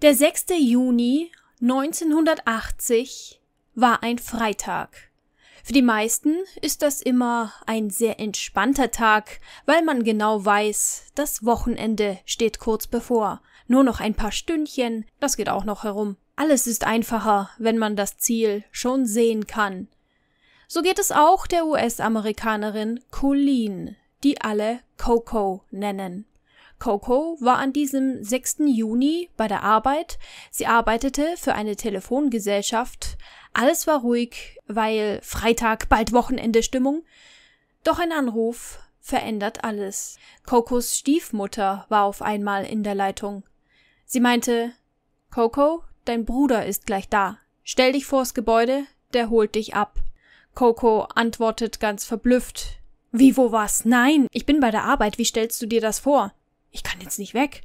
Der 6. Juni 1980 war ein Freitag. Für die meisten ist das immer ein sehr entspannter Tag, weil man genau weiß, das Wochenende steht kurz bevor. Nur noch ein paar Stündchen, das geht auch noch herum. Alles ist einfacher, wenn man das Ziel schon sehen kann. So geht es auch der US-Amerikanerin Colleen, die alle Coco nennen. Coco war an diesem 6. Juni bei der Arbeit. Sie arbeitete für eine Telefongesellschaft. Alles war ruhig, weil Freitag, bald Wochenende Stimmung. Doch ein Anruf verändert alles. Cocos Stiefmutter war auf einmal in der Leitung. Sie meinte, Coco, dein Bruder ist gleich da. Stell dich vors Gebäude, der holt dich ab. Coco antwortet ganz verblüfft. Wie, wo was? Nein, ich bin bei der Arbeit, wie stellst du dir das vor? Ich kann jetzt nicht weg.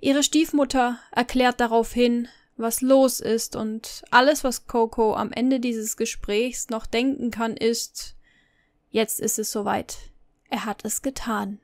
Ihre Stiefmutter erklärt daraufhin, was los ist und alles, was Coco am Ende dieses Gesprächs noch denken kann, ist, jetzt ist es soweit. Er hat es getan.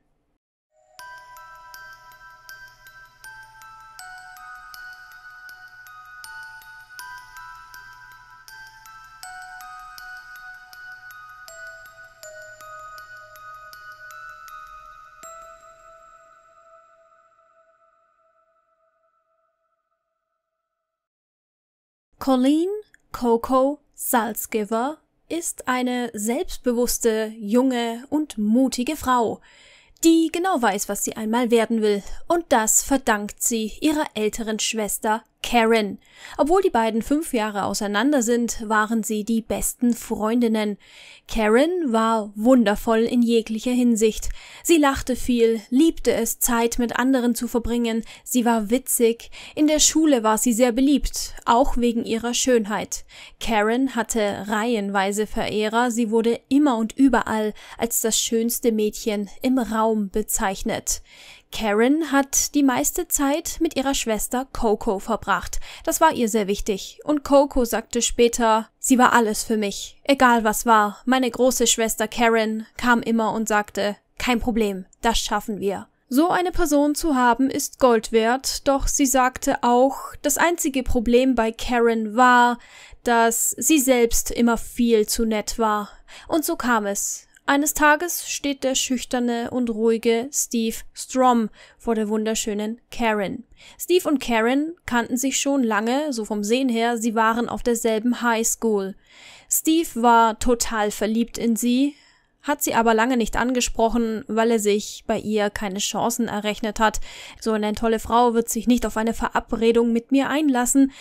Colleen Coco Salzgiver ist eine selbstbewusste, junge und mutige Frau, die genau weiß, was sie einmal werden will, und das verdankt sie ihrer älteren Schwester Karen. Obwohl die beiden fünf Jahre auseinander sind, waren sie die besten Freundinnen. Karen war wundervoll in jeglicher Hinsicht. Sie lachte viel, liebte es, Zeit mit anderen zu verbringen, sie war witzig, in der Schule war sie sehr beliebt, auch wegen ihrer Schönheit. Karen hatte reihenweise Verehrer, sie wurde immer und überall als das schönste Mädchen im Raum bezeichnet. Karen hat die meiste Zeit mit ihrer Schwester Coco verbracht. Das war ihr sehr wichtig. Und Coco sagte später, sie war alles für mich. Egal was war, meine große Schwester Karen kam immer und sagte, kein Problem, das schaffen wir. So eine Person zu haben ist Gold wert, doch sie sagte auch, das einzige Problem bei Karen war, dass sie selbst immer viel zu nett war. Und so kam es, eines Tages steht der schüchterne und ruhige Steve Strom vor der wunderschönen Karen. Steve und Karen kannten sich schon lange, so vom Sehen her, sie waren auf derselben High School. Steve war total verliebt in sie, hat sie aber lange nicht angesprochen, weil er sich bei ihr keine Chancen errechnet hat. So eine tolle Frau wird sich nicht auf eine Verabredung mit mir einlassen,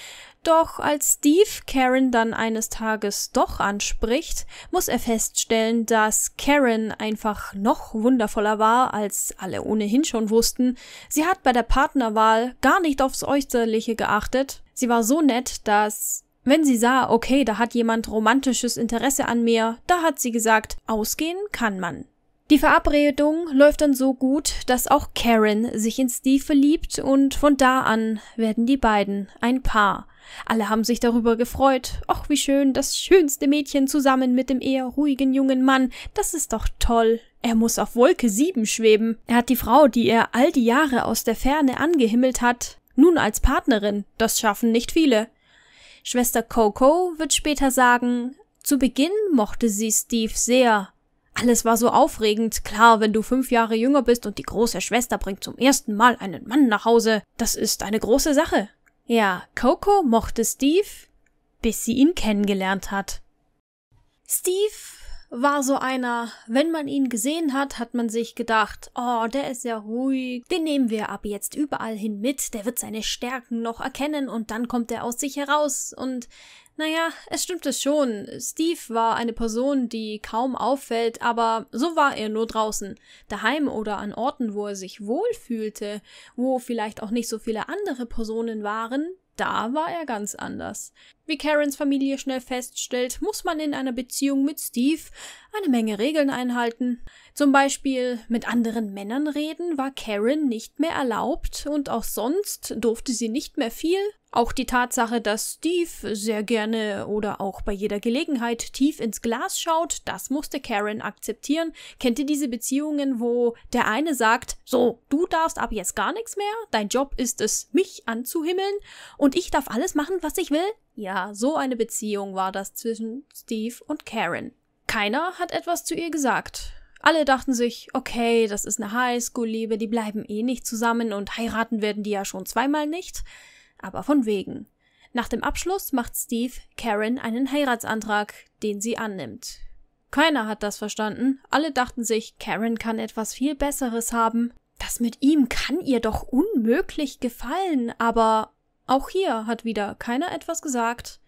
doch als Steve Karen dann eines Tages doch anspricht, muss er feststellen, dass Karen einfach noch wundervoller war, als alle ohnehin schon wussten. Sie hat bei der Partnerwahl gar nicht aufs Äußerliche geachtet. Sie war so nett, dass wenn sie sah, okay, da hat jemand romantisches Interesse an mir, da hat sie gesagt, ausgehen kann man. Die Verabredung läuft dann so gut, dass auch Karen sich in Steve verliebt und von da an werden die beiden ein Paar. Alle haben sich darüber gefreut. Och, wie schön, das schönste Mädchen zusammen mit dem eher ruhigen jungen Mann. Das ist doch toll. Er muss auf Wolke sieben schweben. Er hat die Frau, die er all die Jahre aus der Ferne angehimmelt hat, nun als Partnerin. Das schaffen nicht viele. Schwester Coco wird später sagen, zu Beginn mochte sie Steve sehr. Alles war so aufregend. Klar, wenn du fünf Jahre jünger bist und die große Schwester bringt zum ersten Mal einen Mann nach Hause, das ist eine große Sache. Ja, Coco mochte Steve, bis sie ihn kennengelernt hat. Steve war so einer, wenn man ihn gesehen hat, hat man sich gedacht, oh, der ist ja ruhig, den nehmen wir ab jetzt überall hin mit, der wird seine Stärken noch erkennen und dann kommt er aus sich heraus und naja, es stimmt es schon. Steve war eine Person, die kaum auffällt, aber so war er nur draußen, daheim oder an Orten, wo er sich wohlfühlte, wo vielleicht auch nicht so viele andere Personen waren, da war er ganz anders. Wie Karens Familie schnell feststellt, muss man in einer Beziehung mit Steve eine Menge Regeln einhalten. Zum Beispiel mit anderen Männern reden war Karen nicht mehr erlaubt und auch sonst durfte sie nicht mehr viel. Auch die Tatsache, dass Steve sehr gerne oder auch bei jeder Gelegenheit tief ins Glas schaut, das musste Karen akzeptieren. Kennt ihr diese Beziehungen, wo der eine sagt, so, du darfst ab jetzt gar nichts mehr, dein Job ist es, mich anzuhimmeln und ich darf alles machen, was ich will? Ja, so eine Beziehung war das zwischen Steve und Karen. Keiner hat etwas zu ihr gesagt. Alle dachten sich, okay, das ist eine Highschool-Liebe, die bleiben eh nicht zusammen und heiraten werden die ja schon zweimal nicht. Aber von wegen. Nach dem Abschluss macht Steve Karen einen Heiratsantrag, den sie annimmt. Keiner hat das verstanden. Alle dachten sich, Karen kann etwas viel Besseres haben. Das mit ihm kann ihr doch unmöglich gefallen, aber auch hier hat wieder keiner etwas gesagt.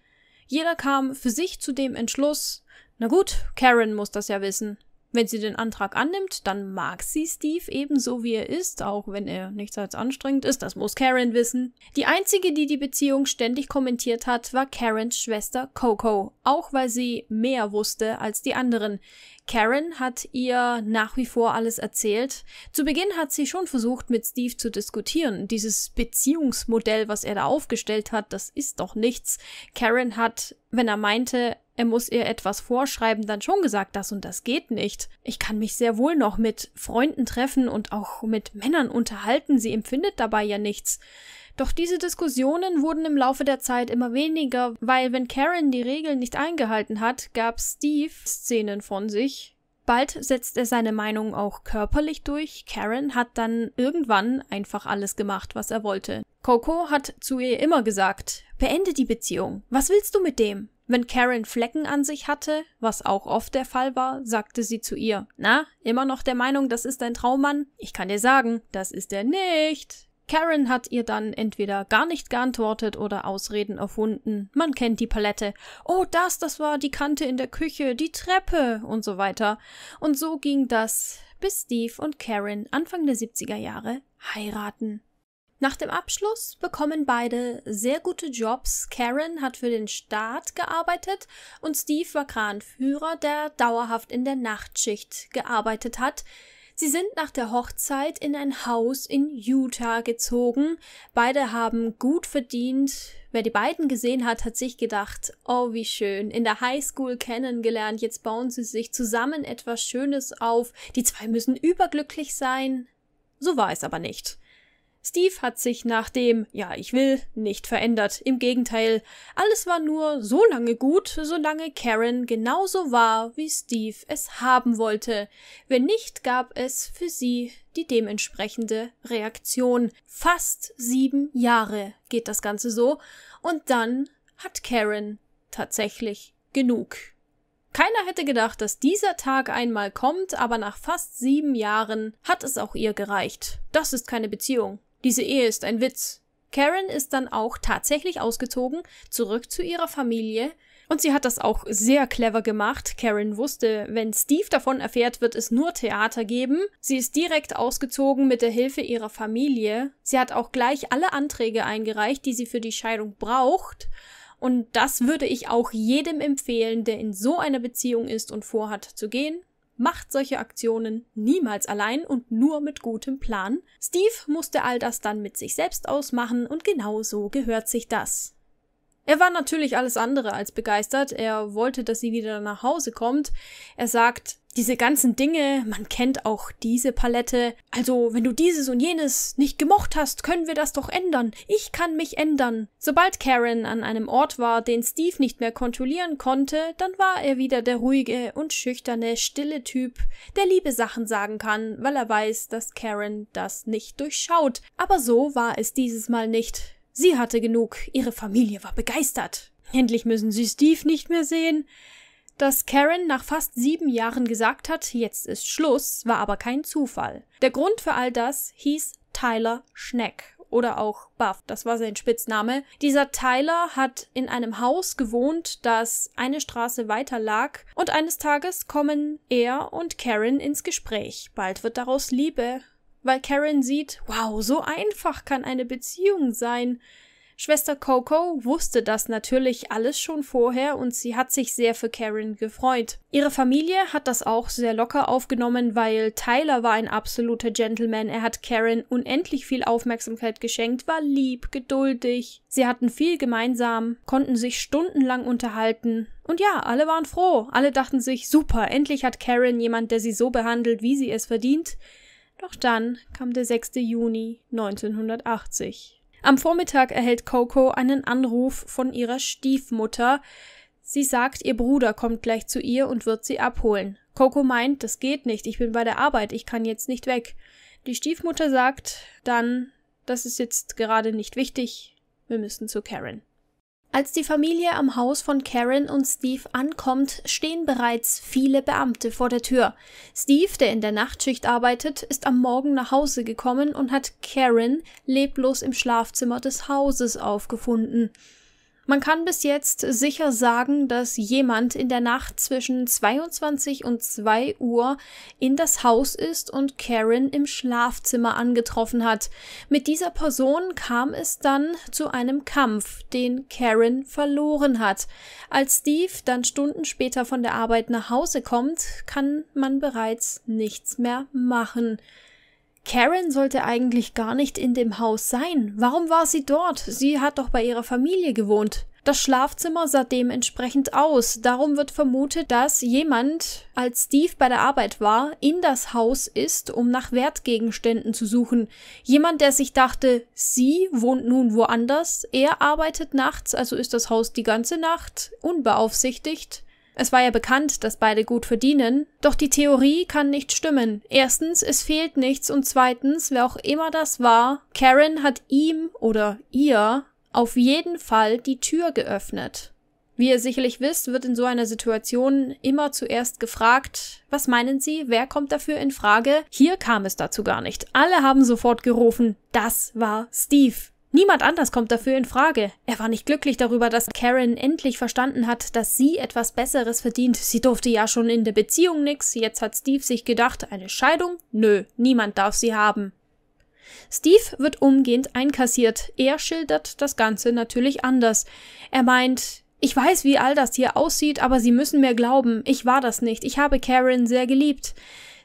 Jeder kam für sich zu dem Entschluss, na gut, Karen muss das ja wissen. Wenn sie den Antrag annimmt, dann mag sie Steve ebenso wie er ist, auch wenn er nichts als anstrengend ist, das muss Karen wissen. Die einzige, die die Beziehung ständig kommentiert hat, war Karens Schwester Coco, auch weil sie mehr wusste als die anderen. Karen hat ihr nach wie vor alles erzählt. Zu Beginn hat sie schon versucht, mit Steve zu diskutieren. Dieses Beziehungsmodell, was er da aufgestellt hat, das ist doch nichts. Karen hat, wenn er meinte, er muss ihr etwas vorschreiben, dann schon gesagt, das und das geht nicht. Ich kann mich sehr wohl noch mit Freunden treffen und auch mit Männern unterhalten, sie empfindet dabei ja nichts. Doch diese Diskussionen wurden im Laufe der Zeit immer weniger, weil wenn Karen die Regeln nicht eingehalten hat, gab Steve Szenen von sich, Bald setzt er seine Meinung auch körperlich durch. Karen hat dann irgendwann einfach alles gemacht, was er wollte. Coco hat zu ihr immer gesagt, beende die Beziehung. Was willst du mit dem? Wenn Karen Flecken an sich hatte, was auch oft der Fall war, sagte sie zu ihr, na, immer noch der Meinung, das ist dein Traummann? Ich kann dir sagen, das ist er nicht. Karen hat ihr dann entweder gar nicht geantwortet oder Ausreden erfunden. Man kennt die Palette. Oh, das, das war die Kante in der Küche, die Treppe und so weiter. Und so ging das, bis Steve und Karen Anfang der 70er Jahre heiraten. Nach dem Abschluss bekommen beide sehr gute Jobs. Karen hat für den Staat gearbeitet und Steve war Kranführer, der dauerhaft in der Nachtschicht gearbeitet hat. Sie sind nach der Hochzeit in ein Haus in Utah gezogen. Beide haben gut verdient. Wer die beiden gesehen hat, hat sich gedacht, oh wie schön, in der Highschool kennengelernt, jetzt bauen sie sich zusammen etwas Schönes auf. Die zwei müssen überglücklich sein. So war es aber nicht. Steve hat sich nach dem Ja, ich will nicht verändert. Im Gegenteil, alles war nur so lange gut, solange Karen genauso war, wie Steve es haben wollte. Wenn nicht, gab es für sie die dementsprechende Reaktion. Fast sieben Jahre geht das Ganze so, und dann hat Karen tatsächlich genug. Keiner hätte gedacht, dass dieser Tag einmal kommt, aber nach fast sieben Jahren hat es auch ihr gereicht. Das ist keine Beziehung, diese Ehe ist ein Witz. Karen ist dann auch tatsächlich ausgezogen, zurück zu ihrer Familie, und sie hat das auch sehr clever gemacht. Karen wusste, wenn Steve davon erfährt, wird es nur Theater geben. Sie ist direkt ausgezogen mit der Hilfe ihrer Familie. Sie hat auch gleich alle Anträge eingereicht, die sie für die Scheidung braucht. Und das würde ich auch jedem empfehlen, der in so einer Beziehung ist und vorhat zu gehen macht solche Aktionen niemals allein und nur mit gutem Plan. Steve musste all das dann mit sich selbst ausmachen und genau so gehört sich das. Er war natürlich alles andere als begeistert. Er wollte, dass sie wieder nach Hause kommt. Er sagt, diese ganzen Dinge, man kennt auch diese Palette. Also, wenn du dieses und jenes nicht gemocht hast, können wir das doch ändern. Ich kann mich ändern. Sobald Karen an einem Ort war, den Steve nicht mehr kontrollieren konnte, dann war er wieder der ruhige und schüchterne, stille Typ, der liebe Sachen sagen kann, weil er weiß, dass Karen das nicht durchschaut. Aber so war es dieses Mal nicht. Sie hatte genug, ihre Familie war begeistert. Endlich müssen sie Steve nicht mehr sehen. Dass Karen nach fast sieben Jahren gesagt hat, jetzt ist Schluss, war aber kein Zufall. Der Grund für all das hieß Tyler Schneck oder auch Buff, das war sein Spitzname. Dieser Tyler hat in einem Haus gewohnt, das eine Straße weiter lag, und eines Tages kommen er und Karen ins Gespräch. Bald wird daraus Liebe, weil Karen sieht, wow, so einfach kann eine Beziehung sein. Schwester Coco wusste das natürlich alles schon vorher und sie hat sich sehr für Karen gefreut. Ihre Familie hat das auch sehr locker aufgenommen, weil Tyler war ein absoluter Gentleman. Er hat Karen unendlich viel Aufmerksamkeit geschenkt, war lieb, geduldig. Sie hatten viel gemeinsam, konnten sich stundenlang unterhalten. Und ja, alle waren froh. Alle dachten sich, super, endlich hat Karen jemand, der sie so behandelt, wie sie es verdient. Doch dann kam der 6. Juni 1980. Am Vormittag erhält Coco einen Anruf von ihrer Stiefmutter. Sie sagt, ihr Bruder kommt gleich zu ihr und wird sie abholen. Coco meint, das geht nicht, ich bin bei der Arbeit, ich kann jetzt nicht weg. Die Stiefmutter sagt dann, das ist jetzt gerade nicht wichtig, wir müssen zu Karen. Als die Familie am Haus von Karen und Steve ankommt, stehen bereits viele Beamte vor der Tür. Steve, der in der Nachtschicht arbeitet, ist am Morgen nach Hause gekommen und hat Karen leblos im Schlafzimmer des Hauses aufgefunden. Man kann bis jetzt sicher sagen, dass jemand in der Nacht zwischen 22 und 2 Uhr in das Haus ist und Karen im Schlafzimmer angetroffen hat. Mit dieser Person kam es dann zu einem Kampf, den Karen verloren hat. Als Steve dann Stunden später von der Arbeit nach Hause kommt, kann man bereits nichts mehr machen. Karen sollte eigentlich gar nicht in dem Haus sein. Warum war sie dort? Sie hat doch bei ihrer Familie gewohnt. Das Schlafzimmer sah dementsprechend aus. Darum wird vermutet, dass jemand, als Steve bei der Arbeit war, in das Haus ist, um nach Wertgegenständen zu suchen. Jemand, der sich dachte, sie wohnt nun woanders, er arbeitet nachts, also ist das Haus die ganze Nacht unbeaufsichtigt. Es war ja bekannt, dass beide gut verdienen, doch die Theorie kann nicht stimmen. Erstens, es fehlt nichts und zweitens, wer auch immer das war, Karen hat ihm oder ihr auf jeden Fall die Tür geöffnet. Wie ihr sicherlich wisst, wird in so einer Situation immer zuerst gefragt, was meinen Sie, wer kommt dafür in Frage? Hier kam es dazu gar nicht. Alle haben sofort gerufen, das war Steve. Niemand anders kommt dafür in Frage. Er war nicht glücklich darüber, dass Karen endlich verstanden hat, dass sie etwas Besseres verdient. Sie durfte ja schon in der Beziehung nix, jetzt hat Steve sich gedacht, eine Scheidung? Nö, niemand darf sie haben. Steve wird umgehend einkassiert. Er schildert das Ganze natürlich anders. Er meint, ich weiß, wie all das hier aussieht, aber Sie müssen mir glauben, ich war das nicht, ich habe Karen sehr geliebt.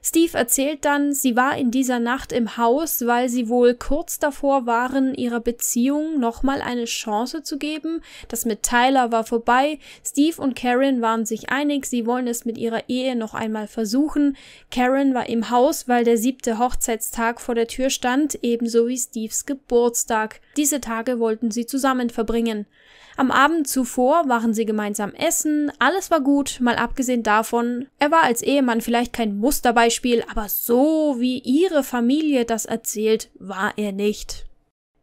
Steve erzählt dann, sie war in dieser Nacht im Haus, weil sie wohl kurz davor waren, ihrer Beziehung nochmal eine Chance zu geben. Das mit Tyler war vorbei. Steve und Karen waren sich einig, sie wollen es mit ihrer Ehe noch einmal versuchen. Karen war im Haus, weil der siebte Hochzeitstag vor der Tür stand, ebenso wie Steves Geburtstag. Diese Tage wollten sie zusammen verbringen. Am Abend zuvor waren sie gemeinsam essen, alles war gut, mal abgesehen davon, er war als Ehemann vielleicht kein Musterbeispiel, aber so wie ihre Familie das erzählt, war er nicht.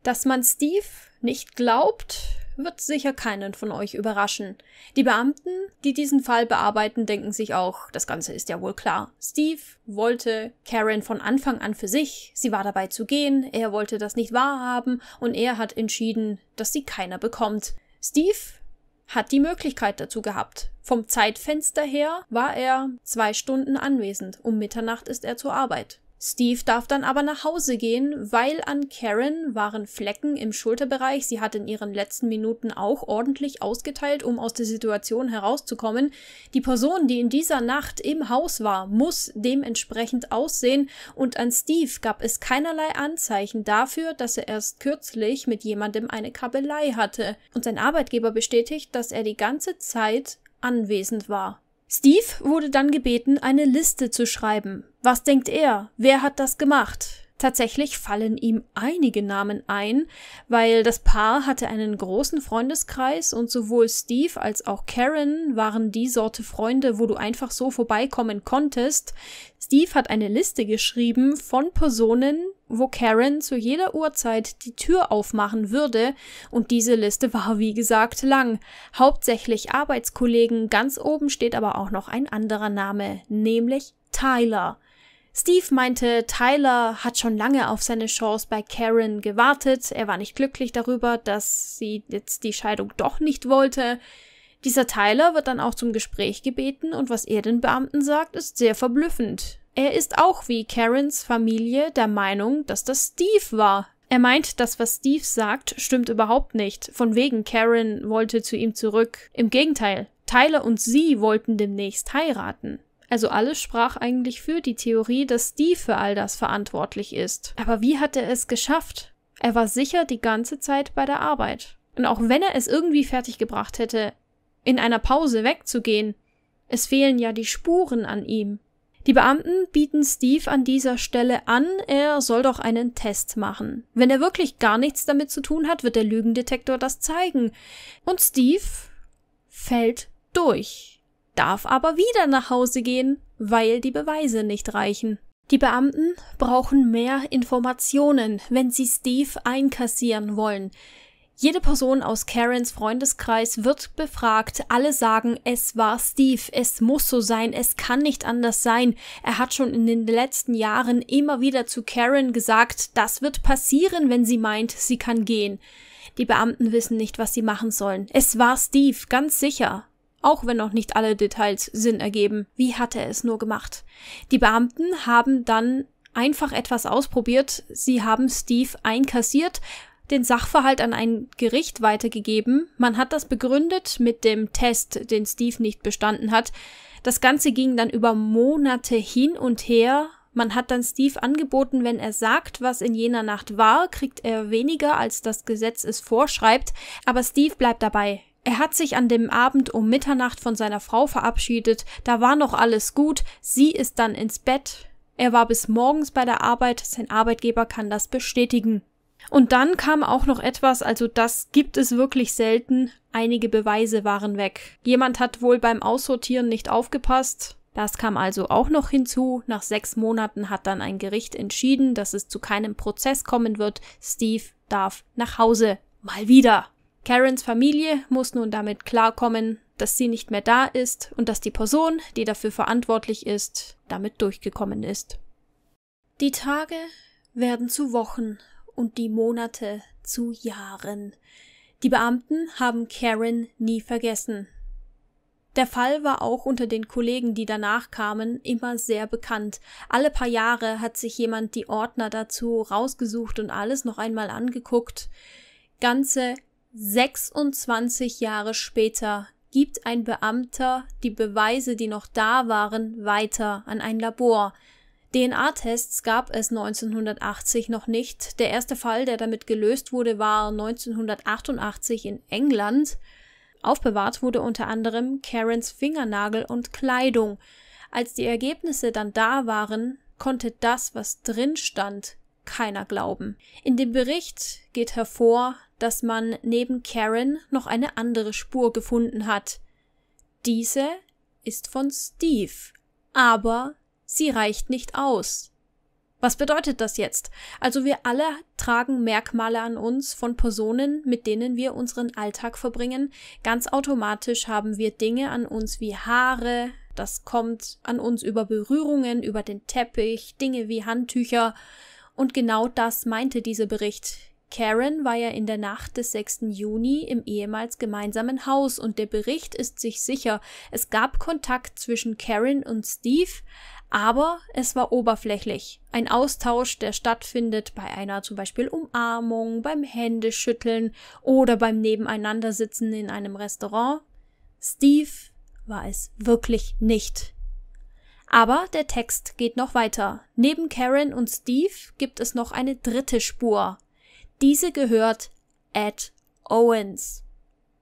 Dass man Steve nicht glaubt, wird sicher keinen von euch überraschen. Die Beamten, die diesen Fall bearbeiten, denken sich auch, das Ganze ist ja wohl klar. Steve wollte Karen von Anfang an für sich, sie war dabei zu gehen, er wollte das nicht wahrhaben und er hat entschieden, dass sie keiner bekommt. Steve hat die Möglichkeit dazu gehabt. Vom Zeitfenster her war er zwei Stunden anwesend. Um Mitternacht ist er zur Arbeit. Steve darf dann aber nach Hause gehen, weil an Karen waren Flecken im Schulterbereich. Sie hat in ihren letzten Minuten auch ordentlich ausgeteilt, um aus der Situation herauszukommen. Die Person, die in dieser Nacht im Haus war, muss dementsprechend aussehen und an Steve gab es keinerlei Anzeichen dafür, dass er erst kürzlich mit jemandem eine Kabelei hatte. Und sein Arbeitgeber bestätigt, dass er die ganze Zeit anwesend war. Steve wurde dann gebeten, eine Liste zu schreiben. Was denkt er? Wer hat das gemacht? Tatsächlich fallen ihm einige Namen ein, weil das Paar hatte einen großen Freundeskreis und sowohl Steve als auch Karen waren die Sorte Freunde, wo du einfach so vorbeikommen konntest. Steve hat eine Liste geschrieben von Personen, wo Karen zu jeder Uhrzeit die Tür aufmachen würde, und diese Liste war wie gesagt lang, hauptsächlich Arbeitskollegen, ganz oben steht aber auch noch ein anderer Name, nämlich Tyler. Steve meinte, Tyler hat schon lange auf seine Chance bei Karen gewartet, er war nicht glücklich darüber, dass sie jetzt die Scheidung doch nicht wollte, dieser Tyler wird dann auch zum Gespräch gebeten und was er den Beamten sagt, ist sehr verblüffend. Er ist auch wie Karens Familie der Meinung, dass das Steve war. Er meint, das, was Steve sagt, stimmt überhaupt nicht. Von wegen Karen wollte zu ihm zurück. Im Gegenteil, Tyler und sie wollten demnächst heiraten. Also alles sprach eigentlich für die Theorie, dass Steve für all das verantwortlich ist. Aber wie hat er es geschafft? Er war sicher die ganze Zeit bei der Arbeit. Und auch wenn er es irgendwie fertiggebracht hätte, in einer Pause wegzugehen, es fehlen ja die Spuren an ihm. Die Beamten bieten Steve an dieser Stelle an, er soll doch einen Test machen. Wenn er wirklich gar nichts damit zu tun hat, wird der Lügendetektor das zeigen. Und Steve fällt durch, darf aber wieder nach Hause gehen, weil die Beweise nicht reichen. Die Beamten brauchen mehr Informationen, wenn sie Steve einkassieren wollen. Jede Person aus Karens Freundeskreis wird befragt. Alle sagen, es war Steve. Es muss so sein. Es kann nicht anders sein. Er hat schon in den letzten Jahren immer wieder zu Karen gesagt, das wird passieren, wenn sie meint, sie kann gehen. Die Beamten wissen nicht, was sie machen sollen. Es war Steve, ganz sicher auch wenn noch nicht alle Details Sinn ergeben. Wie hat er es nur gemacht? Die Beamten haben dann einfach etwas ausprobiert. Sie haben Steve einkassiert den Sachverhalt an ein Gericht weitergegeben. Man hat das begründet mit dem Test, den Steve nicht bestanden hat. Das Ganze ging dann über Monate hin und her. Man hat dann Steve angeboten, wenn er sagt, was in jener Nacht war, kriegt er weniger, als das Gesetz es vorschreibt, aber Steve bleibt dabei. Er hat sich an dem Abend um Mitternacht von seiner Frau verabschiedet, da war noch alles gut, sie ist dann ins Bett. Er war bis morgens bei der Arbeit, sein Arbeitgeber kann das bestätigen. Und dann kam auch noch etwas, also das gibt es wirklich selten. Einige Beweise waren weg. Jemand hat wohl beim Aussortieren nicht aufgepasst. Das kam also auch noch hinzu. Nach sechs Monaten hat dann ein Gericht entschieden, dass es zu keinem Prozess kommen wird. Steve darf nach Hause. Mal wieder. Karens Familie muss nun damit klarkommen, dass sie nicht mehr da ist und dass die Person, die dafür verantwortlich ist, damit durchgekommen ist. Die Tage werden zu Wochen und die Monate zu Jahren. Die Beamten haben Karen nie vergessen. Der Fall war auch unter den Kollegen, die danach kamen, immer sehr bekannt. Alle paar Jahre hat sich jemand die Ordner dazu rausgesucht und alles noch einmal angeguckt. Ganze 26 Jahre später gibt ein Beamter die Beweise, die noch da waren, weiter an ein Labor, DNA-Tests gab es 1980 noch nicht. Der erste Fall, der damit gelöst wurde, war 1988 in England. Aufbewahrt wurde unter anderem Karens Fingernagel und Kleidung. Als die Ergebnisse dann da waren, konnte das, was drin stand, keiner glauben. In dem Bericht geht hervor, dass man neben Karen noch eine andere Spur gefunden hat. Diese ist von Steve, aber sie reicht nicht aus. Was bedeutet das jetzt? Also wir alle tragen Merkmale an uns von Personen, mit denen wir unseren Alltag verbringen. Ganz automatisch haben wir Dinge an uns wie Haare, das kommt an uns über Berührungen, über den Teppich, Dinge wie Handtücher. Und genau das meinte dieser Bericht. Karen war ja in der Nacht des 6. Juni im ehemals gemeinsamen Haus und der Bericht ist sich sicher, es gab Kontakt zwischen Karen und Steve, aber es war oberflächlich. Ein Austausch, der stattfindet bei einer zum Beispiel Umarmung, beim Händeschütteln oder beim Nebeneinandersitzen in einem Restaurant. Steve war es wirklich nicht. Aber der Text geht noch weiter. Neben Karen und Steve gibt es noch eine dritte Spur, diese gehört Ed Owens.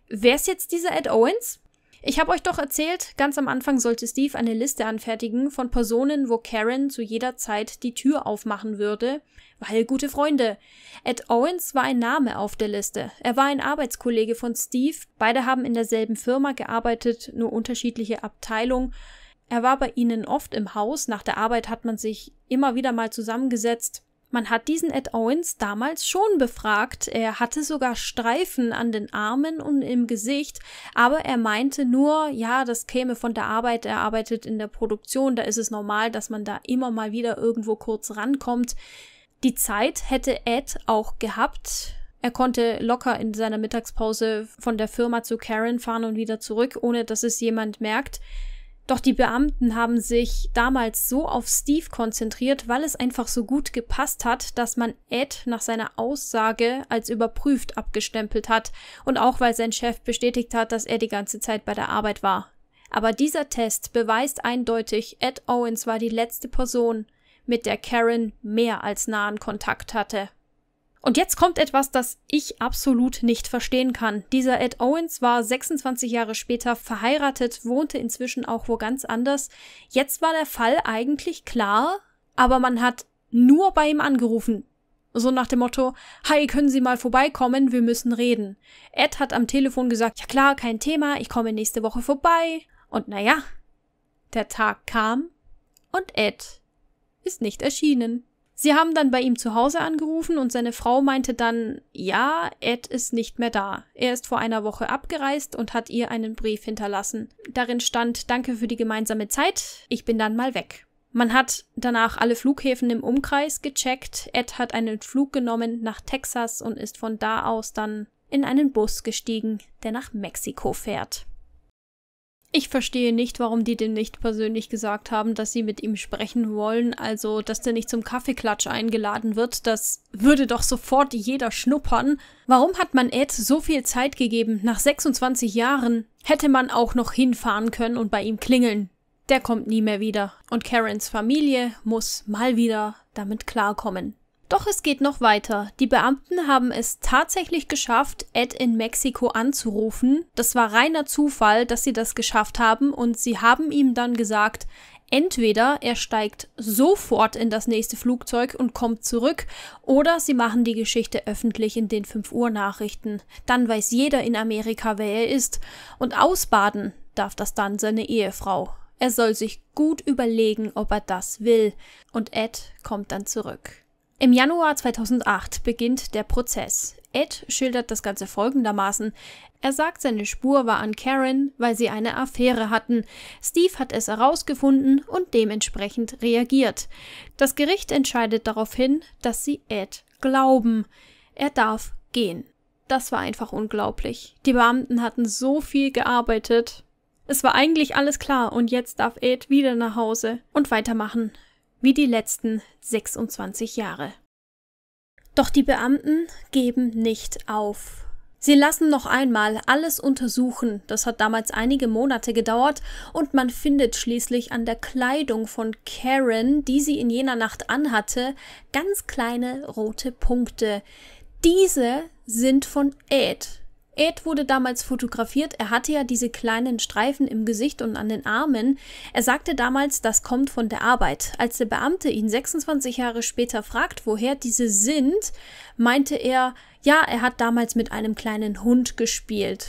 Wer ist jetzt dieser Ed Owens? Ich habe euch doch erzählt, ganz am Anfang sollte Steve eine Liste anfertigen von Personen, wo Karen zu jeder Zeit die Tür aufmachen würde, weil gute Freunde. Ed Owens war ein Name auf der Liste. Er war ein Arbeitskollege von Steve, beide haben in derselben Firma gearbeitet, nur unterschiedliche Abteilungen. Er war bei ihnen oft im Haus, nach der Arbeit hat man sich immer wieder mal zusammengesetzt. Man hat diesen Ed Owens damals schon befragt, er hatte sogar Streifen an den Armen und im Gesicht, aber er meinte nur, ja, das käme von der Arbeit, er arbeitet in der Produktion, da ist es normal, dass man da immer mal wieder irgendwo kurz rankommt. Die Zeit hätte Ed auch gehabt, er konnte locker in seiner Mittagspause von der Firma zu Karen fahren und wieder zurück, ohne dass es jemand merkt. Doch die Beamten haben sich damals so auf Steve konzentriert, weil es einfach so gut gepasst hat, dass man Ed nach seiner Aussage als überprüft abgestempelt hat und auch weil sein Chef bestätigt hat, dass er die ganze Zeit bei der Arbeit war. Aber dieser Test beweist eindeutig, Ed Owens war die letzte Person, mit der Karen mehr als nahen Kontakt hatte. Und jetzt kommt etwas, das ich absolut nicht verstehen kann. Dieser Ed Owens war 26 Jahre später verheiratet, wohnte inzwischen auch wo ganz anders. Jetzt war der Fall eigentlich klar, aber man hat nur bei ihm angerufen. So nach dem Motto, hi, können Sie mal vorbeikommen, wir müssen reden. Ed hat am Telefon gesagt, ja klar, kein Thema, ich komme nächste Woche vorbei. Und naja, der Tag kam und Ed ist nicht erschienen. Sie haben dann bei ihm zu Hause angerufen und seine Frau meinte dann, ja, Ed ist nicht mehr da. Er ist vor einer Woche abgereist und hat ihr einen Brief hinterlassen. Darin stand Danke für die gemeinsame Zeit, ich bin dann mal weg. Man hat danach alle Flughäfen im Umkreis gecheckt, Ed hat einen Flug genommen nach Texas und ist von da aus dann in einen Bus gestiegen, der nach Mexiko fährt. Ich verstehe nicht, warum die dem nicht persönlich gesagt haben, dass sie mit ihm sprechen wollen, also dass der nicht zum Kaffeeklatsch eingeladen wird, das würde doch sofort jeder schnuppern. Warum hat man Ed so viel Zeit gegeben? Nach 26 Jahren hätte man auch noch hinfahren können und bei ihm klingeln. Der kommt nie mehr wieder und Karens Familie muss mal wieder damit klarkommen. Doch es geht noch weiter. Die Beamten haben es tatsächlich geschafft, Ed in Mexiko anzurufen. Das war reiner Zufall, dass sie das geschafft haben und sie haben ihm dann gesagt, entweder er steigt sofort in das nächste Flugzeug und kommt zurück, oder sie machen die Geschichte öffentlich in den 5 Uhr Nachrichten. Dann weiß jeder in Amerika, wer er ist. Und ausbaden darf das dann seine Ehefrau. Er soll sich gut überlegen, ob er das will. Und Ed kommt dann zurück. Im Januar 2008 beginnt der Prozess. Ed schildert das Ganze folgendermaßen. Er sagt, seine Spur war an Karen, weil sie eine Affäre hatten. Steve hat es herausgefunden und dementsprechend reagiert. Das Gericht entscheidet darauf hin, dass sie Ed glauben. Er darf gehen. Das war einfach unglaublich. Die Beamten hatten so viel gearbeitet. Es war eigentlich alles klar und jetzt darf Ed wieder nach Hause und weitermachen wie die letzten 26 Jahre. Doch die Beamten geben nicht auf. Sie lassen noch einmal alles untersuchen, das hat damals einige Monate gedauert, und man findet schließlich an der Kleidung von Karen, die sie in jener Nacht anhatte, ganz kleine rote Punkte. Diese sind von Ed, Ed wurde damals fotografiert. Er hatte ja diese kleinen Streifen im Gesicht und an den Armen. Er sagte damals, das kommt von der Arbeit. Als der Beamte ihn 26 Jahre später fragt, woher diese sind, meinte er, ja, er hat damals mit einem kleinen Hund gespielt.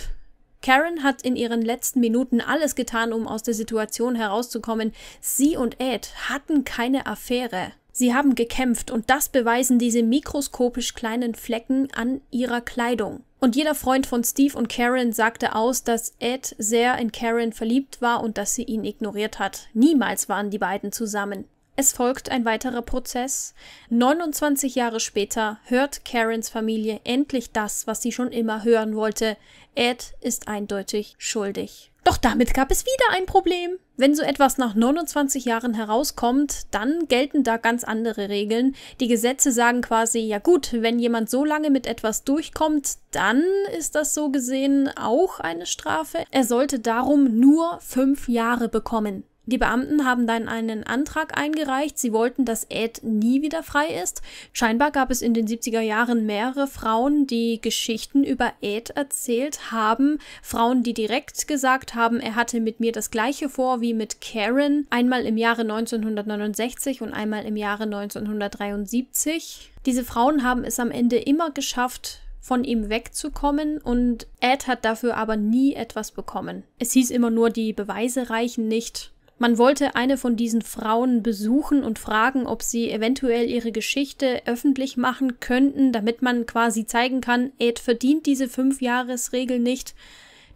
Karen hat in ihren letzten Minuten alles getan, um aus der Situation herauszukommen. Sie und Ed hatten keine Affäre. Sie haben gekämpft und das beweisen diese mikroskopisch kleinen Flecken an ihrer Kleidung. Und jeder Freund von Steve und Karen sagte aus, dass Ed sehr in Karen verliebt war und dass sie ihn ignoriert hat. Niemals waren die beiden zusammen. Es folgt ein weiterer Prozess. 29 Jahre später hört Karens Familie endlich das, was sie schon immer hören wollte. Ed ist eindeutig schuldig. Doch damit gab es wieder ein Problem. Wenn so etwas nach 29 Jahren herauskommt, dann gelten da ganz andere Regeln. Die Gesetze sagen quasi, ja gut, wenn jemand so lange mit etwas durchkommt, dann ist das so gesehen auch eine Strafe. Er sollte darum nur fünf Jahre bekommen. Die Beamten haben dann einen Antrag eingereicht. Sie wollten, dass Ed nie wieder frei ist. Scheinbar gab es in den 70er Jahren mehrere Frauen, die Geschichten über Ed erzählt haben. Frauen, die direkt gesagt haben, er hatte mit mir das gleiche vor wie mit Karen. Einmal im Jahre 1969 und einmal im Jahre 1973. Diese Frauen haben es am Ende immer geschafft, von ihm wegzukommen und Ed hat dafür aber nie etwas bekommen. Es hieß immer nur, die Beweise reichen nicht. Man wollte eine von diesen Frauen besuchen und fragen, ob sie eventuell ihre Geschichte öffentlich machen könnten, damit man quasi zeigen kann, Ed verdient diese Fünfjahresregel nicht.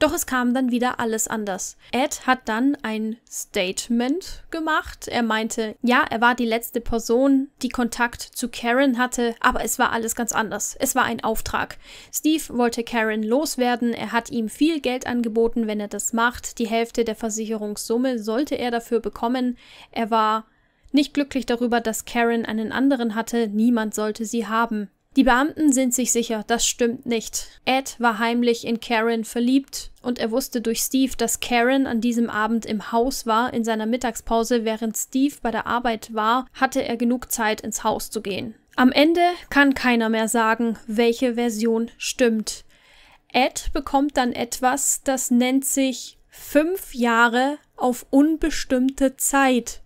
Doch es kam dann wieder alles anders. Ed hat dann ein Statement gemacht. Er meinte, ja, er war die letzte Person, die Kontakt zu Karen hatte, aber es war alles ganz anders. Es war ein Auftrag. Steve wollte Karen loswerden. Er hat ihm viel Geld angeboten, wenn er das macht. Die Hälfte der Versicherungssumme sollte er dafür bekommen. Er war nicht glücklich darüber, dass Karen einen anderen hatte, niemand sollte sie haben. Die Beamten sind sich sicher, das stimmt nicht. Ed war heimlich in Karen verliebt und er wusste durch Steve, dass Karen an diesem Abend im Haus war, in seiner Mittagspause, während Steve bei der Arbeit war, hatte er genug Zeit, ins Haus zu gehen. Am Ende kann keiner mehr sagen, welche Version stimmt. Ed bekommt dann etwas, das nennt sich fünf Jahre auf unbestimmte Zeit.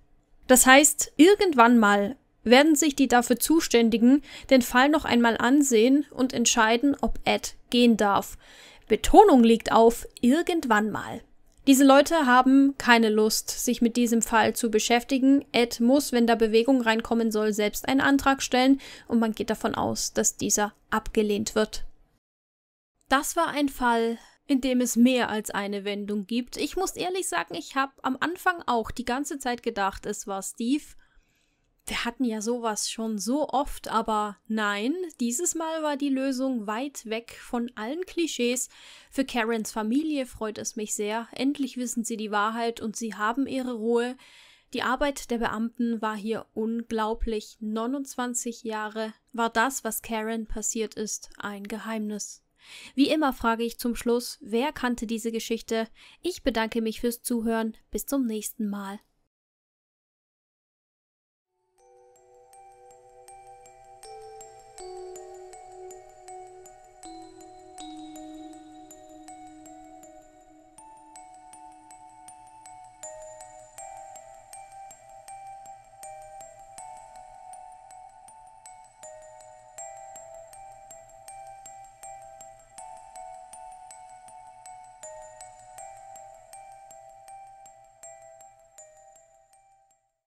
Das heißt, irgendwann mal werden sich die dafür Zuständigen den Fall noch einmal ansehen und entscheiden, ob Ed gehen darf. Betonung liegt auf irgendwann mal. Diese Leute haben keine Lust, sich mit diesem Fall zu beschäftigen. Ed muss, wenn da Bewegung reinkommen soll, selbst einen Antrag stellen und man geht davon aus, dass dieser abgelehnt wird. Das war ein Fall, in dem es mehr als eine Wendung gibt. Ich muss ehrlich sagen, ich habe am Anfang auch die ganze Zeit gedacht, es war Steve, wir hatten ja sowas schon so oft, aber nein, dieses Mal war die Lösung weit weg von allen Klischees. Für Karens Familie freut es mich sehr. Endlich wissen sie die Wahrheit und sie haben ihre Ruhe. Die Arbeit der Beamten war hier unglaublich. 29 Jahre war das, was Karen passiert ist, ein Geheimnis. Wie immer frage ich zum Schluss, wer kannte diese Geschichte? Ich bedanke mich fürs Zuhören. Bis zum nächsten Mal.